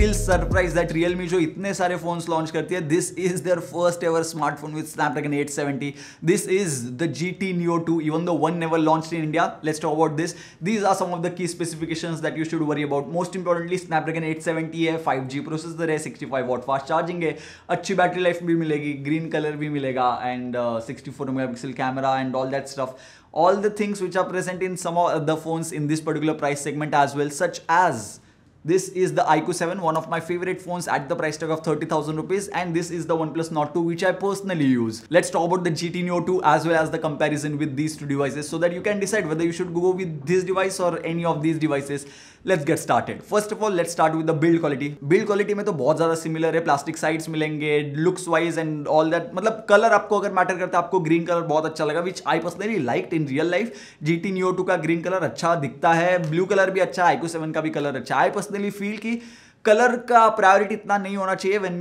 Still surprise that me जो इतने सारे फोन लॉन्च करती है this is their first ever smartphone with eight 870 this is the G T Neo two even the one never launch in India let's talk about this these are some of the key specification that you should worry about most importantly snap eight seventy है five G processor है sixty five watt fast charging है अच्छी battery life भी मिलेगी green colour भी मिलेगा and sixty four mega pixel camera and all that stuff all the things which are present in some the phones in this particular price segment as well such as This is the IQ7, one of my favorite phones at the price tag of 30,000 rupees and this is the OnePlus Nord 2 which I personally use. Let's talk about the GT Neo 2 as well as the comparison with these two devices so that you can decide whether you should go with this device or any of these devices. Let's get started. First of all, let's start with the build quality. Build quality में तो बहुत ज्यादा similar है plastic sides मिलेंगे looks wise and all that color colour आपको matter matter करता green color green colour बहुत अच्छा लगा which I personally like in real life G T Neo two का ग्रीन कलर अच्छा दिखता है ब्लू कलर भी अच्छा आईको सेवन का भी पर्सनली फील कि कलर का प्रायोरिटी इतना नहीं होना चाहिए when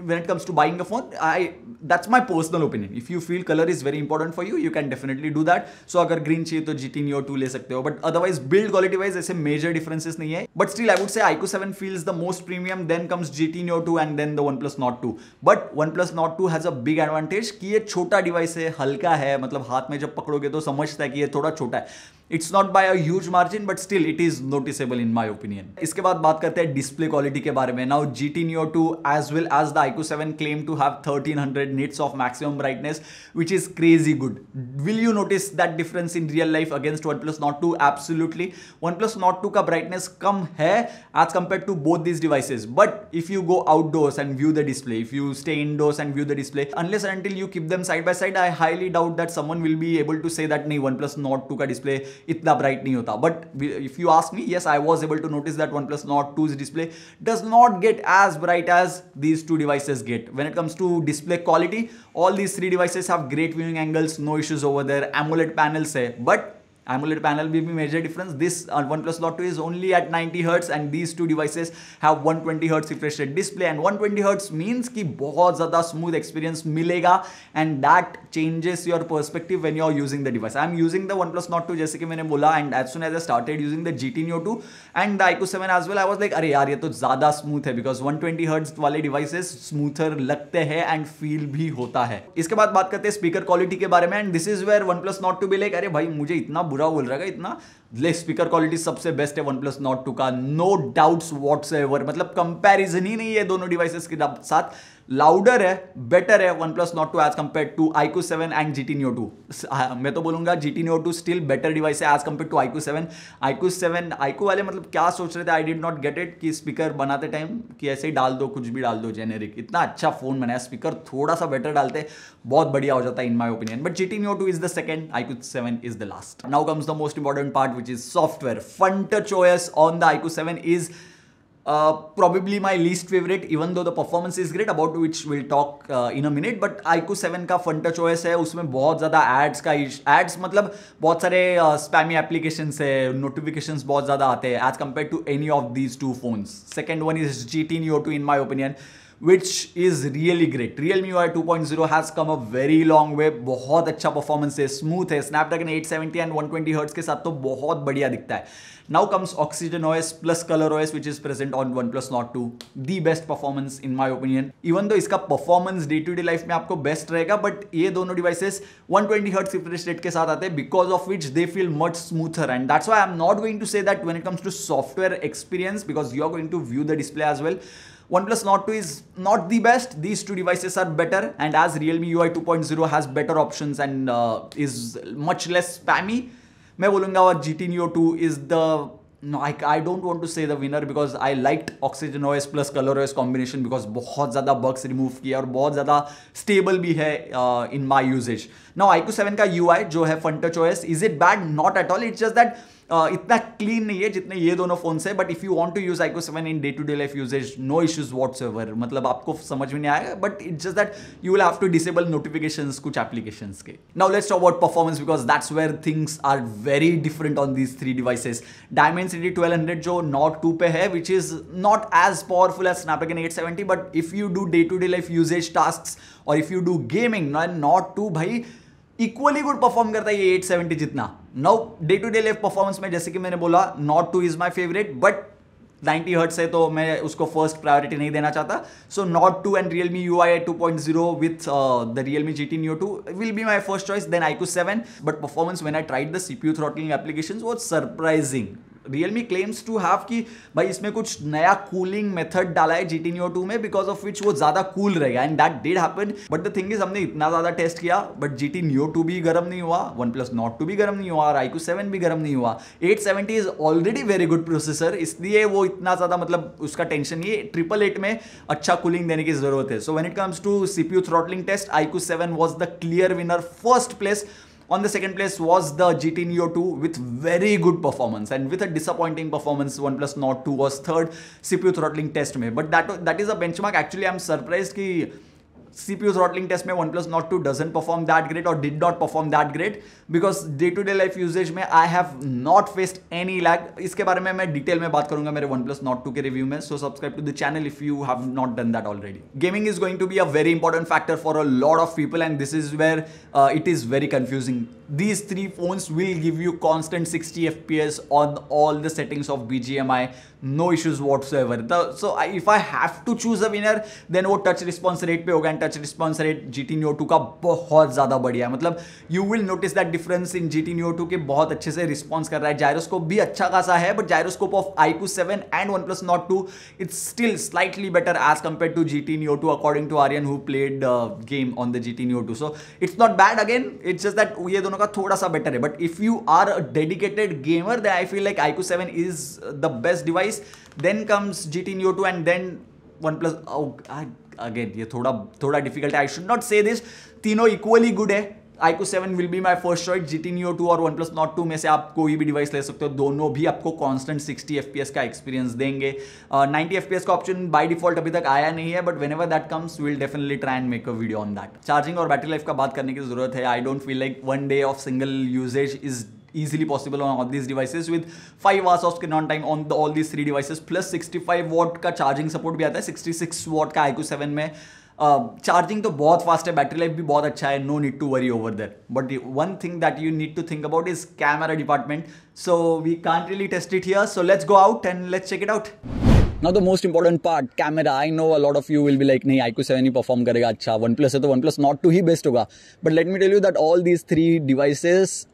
when it comes to buying a phone I that's my personal opinion if you feel colour is very important for you you can definitely do that so अगर green चाहिए तो जी teen to ले सकते हो but otherwise build quality wise ऐसे major differences नहीं है but still I would say iQOO seven feels the most premium then comes G teen two and then the OnePlus Nord two but OnePlus Nord two has a big advantage कि ये छोटा device है हल्का है मतलब हाथ में जब पकड़ोगे तो समझता है कि ये थोड़ा छोटा है it's not by a huge margin but still it is noticeable in my opinion इसके बाद बात करते हैं डिस्प्ले क्वालिटी के बारे में now G T Neo two as well as the iQOO seven claim to have thirteen hundred nits of maximum brightness which is crazy good will you notice that difference in real life against OnePlus Nord two absolutely OnePlus Nord two का brightness कम है as compare to both this devices but if you go outdoors and view the display if you stay indoors and view the display unless and until you keep them side by side, I highly doubt that someone will be able to say that nahi OnePlus Nord 2 का display इतना bright नहीं होता but if you ask me yes I was able to notice that OnePlus Nord two's display does not get as bright as these two devices get when it comes to display quality all these three devices have great viewing angles no issues over there AMOLED panels है but AMOLED panel will be major difference. This uh, OnePlus Lot 2 is only at 90 Hz and these two devices have 120 Hz refresh rate display and 120 Hz means ki bahut zyada smooth experience milega and that changes your perspective when you are using the device. I am using the OnePlus Nord 2 jaise ki maine bola and as soon as I started using the GT Neo 2 and the IQ 7 as well I was like are yaar ye to zyada smooth hai because 120 Hz wale devices smoother lagte हैं and feel bhi hota hai. Iske baad baat karte हैं speaker quality ke bare mein and this is where OnePlus plus 2 two like are bhai mujhe itna बुरा बोल रहा है इतना ले speaker quality सबसे best है वन प्लस नॉट टू का नो डाउट्स वॉट्स मतलब कंपैरिजन ही नहीं है दोनों डिवाइसेस के साथ लाउडर है बेटर है OnePlus Nord two as compare to I Q seven and G T Neo two मैं तो बोलूंगा G T Neo two still better device है as compare to I Q seven I Q seven iQOO वाले मतलब क्या सोच रहे थे I did not get it कि स्पीकर बनाते टाइम कि ऐसे ही डाल दो कुछ भी डाल दो जेनेरिक इतना अच्छा फोन बनाया स्पीकर थोड़ा सा बेटर डालते बहुत बढ़िया हो जाता है in my opinion but G T Neo two is the second I Q seven is the last now comes the most important part which is software Funtouch on the I Q seven is probably my least favourite even though the performance is great about which will talk in a minute but iQOO seven का फंटा चॉइस है उसमें बहुत ज़्यादा ads का ads मतलब बहुत सारे स्पैमी uh, एप्लीकेशन है नोटिफिकेशंस बहुत ज़्यादा आते हैं as compare to any of these two phones second one is G T Neo two in my opinion which is really great Realme great. Two point zero has come a very long way बहुत अच्छा performance है smooth है Snapdragon eight seventy and one twenty hertz के साथ तो बहुत बढ़िया दिखता है now comes oxygen OS plus Color OS which is present on OnePlus Nord two the best performance in my opinion even though इसका performance day to day life में आपको बेस्ट रहेगा बट ये दोनों devices one twenty hertz refresh rate के साथ आते हैं because of which they feel much smoother and that's why I am not going to say that when it comes to software experience because you are going to view the display as well OnePlus Nord 2 is not the best. These two devices are better and as Realme UI 2.0 has better options and uh, is much less spammy, मैं बोलूँगा और G T Neo two is the I don't want to say the winner because I like Oxygen OS plus Color OS combination because बहुत ज़्यादा bugs remove किया और बहुत ज़्यादा stable भी है in my usages now I Q seven का U I जो है Funtouch OS is it bad not at all it's just that Uh, इतना क्लीन नहीं है जितने ये दोनों फोन से but if you want to use iQOO seven in day to day life usages no issues whatsoever मतलब आपको समझ में नहीं आएगा but it's just that you will have to disable notification कुछ एप्लीकेशन के now let's talk about performance because that's where things are very different on these three devices Dimensity twelve hundred जो Nord two पे है which is not as powerful as Snapdragon eight seventy but if you do day to day life usages task और if you do gaming Nord two भाई equally good perform करता है ये 870 जितना now day to day life performance में जैसे कि मैंने बोला Nord two is my favourite but 90 hertz है तो मैं उसको फर्स्ट प्रायोरिटी नहीं देना चाहता so Nord two and Realme U I two point zero with the Realme G T Neo two will be my first choice then I iQOO seven but performance when I tried the CPU throttling application was surprising Realme claims to have कि भाई इसमें कुछ नया cooling method डाला है G T two में because of which वो ज्यादा कूल cool रहेगा and that did happen but the thing is हमने इतना ज्यादा टेस्ट किया बट जी टी टू भी गर्म नहीं हुआ वन प्लस नॉट टू भी गर्म नहीं हुआ क्यू सेवन भी गर्म नहीं हुआ eight seventy is already very good processor इसलिए वो इतना ज्यादा मतलब उसका टेंशन ये ट्रिपल एट में अच्छा कूलिंग देने की जरूरत है so when it comes to CPU throttling test iQOO seven was the clear winner first place On the second place was the GT Neo 2 with very good performance and with a disappointing performance OnePlus Nord 2 was third CPU throttling test me but that that is a benchmark actually I'm surprised that. CPU throttling test में OnePlus Nord two doesn't perform that great और did not perform that great because day to day life usages में I have not faced any lack इसके बारे में मैं detail में बात करूंगा मेरे वन प्लस नॉट टू के रिव्यू में so subscribe to the channel if you have not done that already gaming is going to be a very important factor for a lot of people and this is where it is very confusing these three phone will give you constant sixty F P S on all the settings of B G M I no issues whatsoever if I have to choose a winner then वो touch response rate पे होगा and touch response rate G T Neo two का बहुत ज़्यादा बढ़िया है मतलब you will notice that difference in G T Neo two के बहुत अच्छे से रिस्पॉन्स कर रहा है जायरोस्कोप भी अच्छा खासा है but gyroscope of I Q seven and OnePlus Nord two it's still slightly better as compare to G T Neo two according to Aryan who played game on the G T Neo two so it's not bad again it's just that ये दोनों का थोड़ा सा better है but if you are a dedicated gamer than I feel like I Q seven is the best device then comes G T Neo two and then OnePlus again ये थोड़ा थोड़ा difficult है I should not say this तीनों equally good है iQOO seven will be my first choice G T Neo two और OnePlus Nord two में से आप कोई भी डिवाइस ले सकते हो दोनों भी आपको constant sixty F P S का एक्सपीरियंस देंगे नाइन्टी पी एस का ऑप्शन बाई डिफॉल्ट अभी तक आया नहीं है but whenever that comes will definitely try and make a video on that charging और बैटरी लाइफ का बात करने की जरूरत है I don't feel like one day of single usages is easily possible on all these devices with 5 hours of screen on time on the, all these three devices plus 65 watt का charging support भी आता है 66 watt का I seven में charging uh, तो बहुत fast है battery life भी बहुत अच्छा है no need to worry over that but one thing that you need to think about is camera department so we can't really test it here so let's go out and let's check it out now the most important part camera I know a lot of you will be like नहीं iQOO seven ही perform करेगा अच्छा OnePlus है तो OnePlus Nord two ही best होगा but let me tell you that all these three devices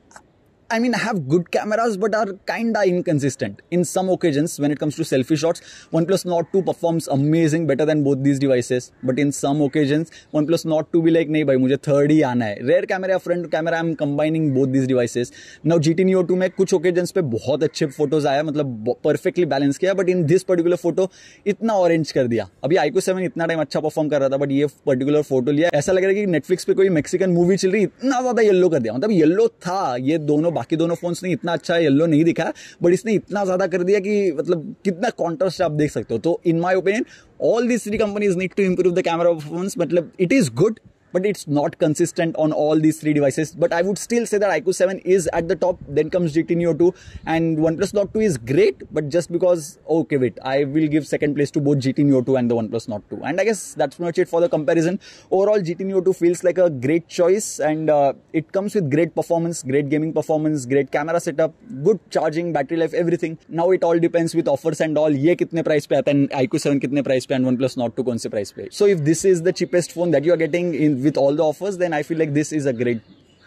I mean, have good cameras but are kinda inconsistent in some occasions when it comes to selfie shots. OnePlus Nord 2 performs amazing, better than both these devices. But in some occasions, OnePlus Nord 2 be like, nahi bhai, mujhe third ही आना है. Rear camera या front camera, I'm combining both these devices. Now GT Neo 2 में कुछ occasions पे बहुत अच्छे photos आया, मतलब perfectly balance किया. But in this particular photo, इतना orange कर दिया. अभी iQOO 7 इतना time अच्छा perform कर रहा था, but ये particular photo लिया. ऐसा लग रहा है कि Netflix पे कोई Mexican movie चल रही, इतना ज़्यादा येलो कर दिया. मतलब येलो था ये दोनों बाकी दोनों फ़ोन्स ने इतना अच्छा येल्लो नहीं दिखाया बट इसने इतना ज़्यादा कर दिया कि मतलब कितना कॉन्ट्रास्ट आप देख सकते हो तो in my opinion all this three companies need to improve the camera performance मतलब it is good but it's not consistent on all these three devices. But I would still say that IQ7 is at the top, then comes GT Neo 2, and OnePlus Nord 2 is great, but just because, okay, wait, I will give second place to both GT Neo 2 and the OnePlus Nord 2. And I guess that's much it for the comparison. Overall, GT Neo 2 feels like a great choice, and uh, it comes with great performance, great gaming performance, great camera setup, good charging, battery life, everything. Now it all depends with offers and all. ये कितने price pe and iq IQ7 कितने price pe? and OnePlus Nord 2 कौन price pe? So if this is the cheapest phone that you are getting in with all the offers, then I feel like this is a great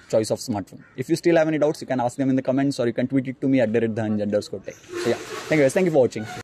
choice of smartphone. If you still have any doubts, you can ask them in the comments or you can tweet it to me at the underscore tech. So yeah, thank you guys. Thank you for watching.